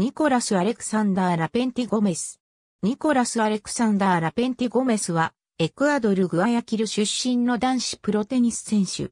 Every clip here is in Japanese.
ニコラス・アレクサンダー・ラペンティ・ゴメス。ニコラス・アレクサンダー・ラペンティ・ゴメスは、エクアドル・グアヤキル出身の男子プロテニス選手。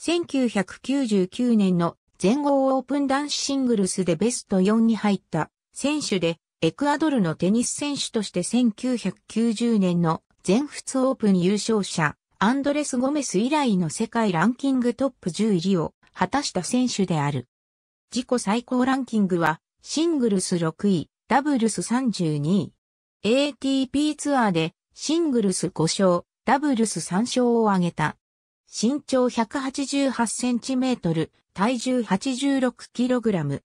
1999年の全豪オープン男子シングルスでベスト4に入った選手で、エクアドルのテニス選手として1990年の全仏オープン優勝者、アンドレス・ゴメス以来の世界ランキングトップ10入りを果たした選手である。自己最高ランキングはシングルス6位、ダブルス32位。ATP ツアーでシングルス5勝、ダブルス3勝を挙げた。身長188センチメートル、体重86キログラム。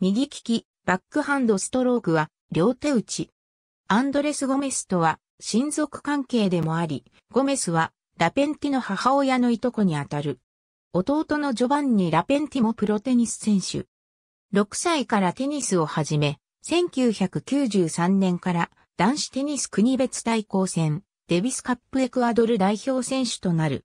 右利き、バックハンドストロークは両手打ち。アンドレス・ゴメスとは親族関係でもあり、ゴメスはラペンティの母親のいとこにあたる。弟のジョバンニ・ラペンティもプロテニス選手。6歳からテニスを始め、1993年から男子テニス国別対抗戦、デビスカップエクアドル代表選手となる。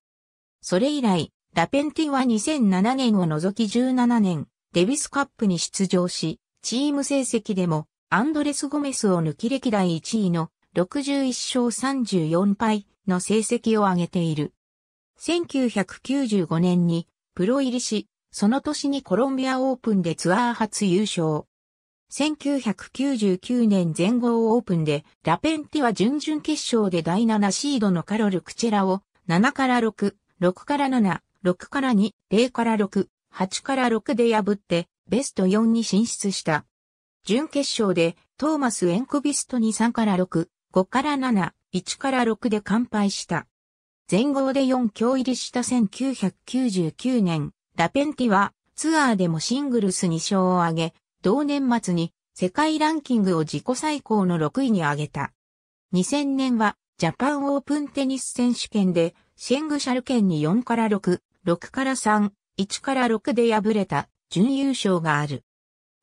それ以来、ラペンティは2007年を除き17年、デビスカップに出場し、チーム成績でもアンドレス・ゴメスを抜き歴代1位の61勝34敗の成績を上げている。1995年にプロ入りし、その年にコロンビアオープンでツアー初優勝。1999年全豪オープンで、ラペンティは準々決勝で第7シードのカロル・クチェラを、7から6、6から7、6から2、0から6、8から6で破って、ベスト4に進出した。準決勝で、トーマス・エンクビストに3から6、5から7、1から6で完敗した。全豪で4強入りした1999年、ラペンティはツアーでもシングルス2勝を挙げ、同年末に世界ランキングを自己最高の6位に上げた。2000年はジャパンオープンテニス選手権でシェングシャル県に4から6、6から3、1から6で敗れた準優勝がある。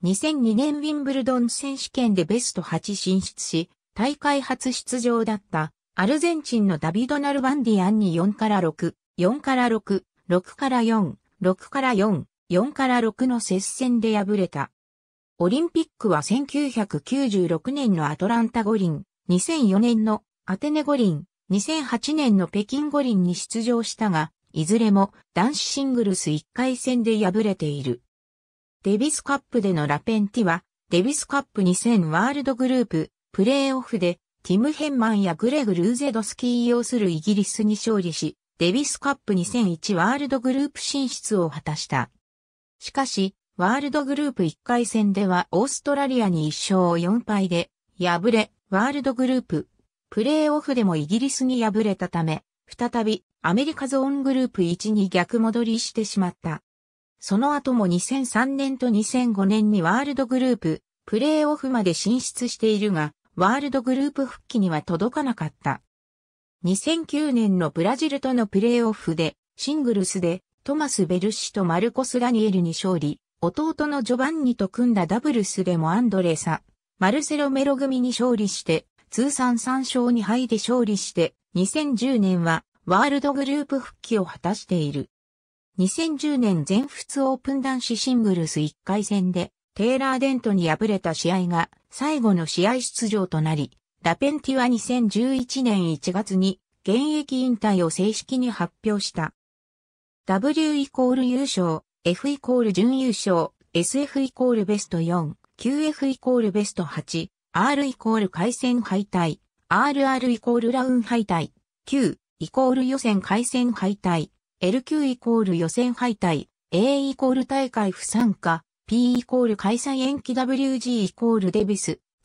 2002年ウィンブルドン選手権でベスト8進出し、大会初出場だったアルゼンチンのダビド・ナルバンディアンに4から6、4から6、6から4、6から4、4から6の接戦で敗れた。オリンピックは1996年のアトランタ五輪、2004年のアテネ五輪、2008年の北京五輪に出場したが、いずれも男子シングルス1回戦で敗れている。デビスカップでのラペンティは、デビスカップ2000ワールドグループ、プレーオフで、ティム・ヘンマンやグレグ・ルーゼドスキー擁するイギリスに勝利し、デビスカップ2001ワールドグループ進出を果たした。しかし、ワールドグループ1回戦ではオーストラリアに1勝4敗で敗れ、ワールドグループ、プレーオフでもイギリスに敗れたため、再びアメリカゾーングループ1に逆戻りしてしまった。その後も2003年と2005年にワールドグループ、プレーオフまで進出しているが、ワールドグループ復帰には届かなかった。2009年のブラジルとのプレーオフで、シングルスで、トマス・ベルシとマルコス・ダニエルに勝利、弟のジョバンニと組んだダブルスでもアンドレサ、マルセロ・メロ組に勝利して、通算3勝2敗で勝利して、2010年はワールドグループ復帰を果たしている。2010年全仏オープン男子シングルス1回戦で、テイラー・デントに敗れた試合が最後の試合出場となり、ラペンティは2011年1月に現役引退を正式に発表した。W イコール優勝、F イコール準優勝、SF イコールベスト4、QF イコールベスト8、R イコール回戦敗退、RR イコールラウン敗退、Q イコール予選回戦敗退、LQ イコール予選敗退、A イコール大会不参加、P イコール開催延期 WG イコールデビス、